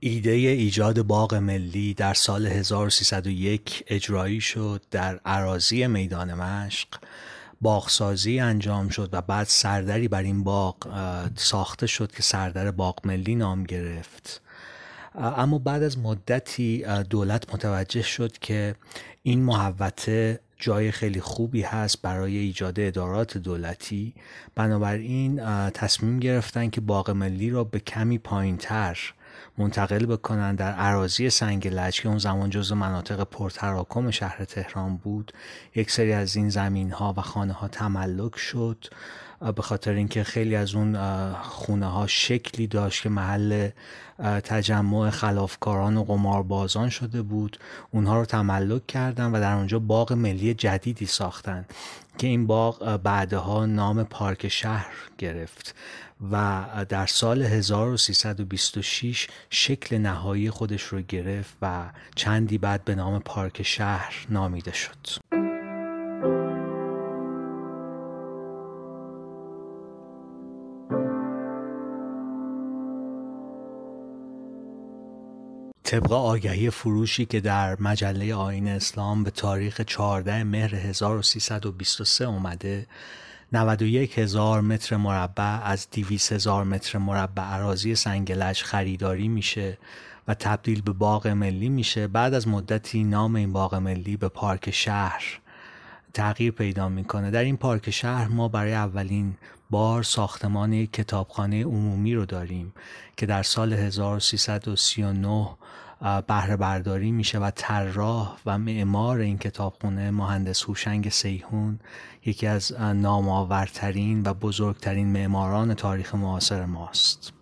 ایده ایجاد باغ ملی در سال 1301 اجرایی شد در عراضی میدان مشق باغسازی انجام شد و بعد سردری بر این باغ ساخته شد که سردر باغ ملی نام گرفت اما بعد از مدتی دولت متوجه شد که این محوته جای خیلی خوبی هست برای ایجاد ادارات دولتی بنابراین تصمیم گرفتن که باغ ملی را به کمی پایین تر منتقل بکنن در عراضی سنگ لج که اون زمان جزو مناطق پرتراکم شهر تهران بود یک سری از این زمین ها و خانه ها تملک شد به خاطر اینکه خیلی از اون خونه ها شکلی داشت که محل تجمع خلافکاران و قماربازان شده بود اونها رو تملک کردن و در اونجا باغ ملی جدیدی ساختن که این باغ بعدها نام پارک شهر گرفت و در سال 1326 شکل نهایی خودش رو گرفت و چندی بعد به نام پارک شهر نامیده شد طبق آگهی فروشی که در مجله آین اسلام به تاریخ 14 مهر 1323 اومده 91 هزار متر مربع از 200 هزار متر مربع عراضی سنگلش خریداری میشه و تبدیل به باغ ملی میشه بعد از مدتی نام این باغ ملی به پارک شهر تغییر پیدا میکنه در این پارک شهر ما برای اولین بار ساختمان کتابخانه عمومی رو داریم که در سال 1339 بهره برداری میشه و طراح و معمار این کتابخونه مهندس هوشنگ سیهون یکی از نامآورترین و بزرگترین معماران تاریخ معاصر ماست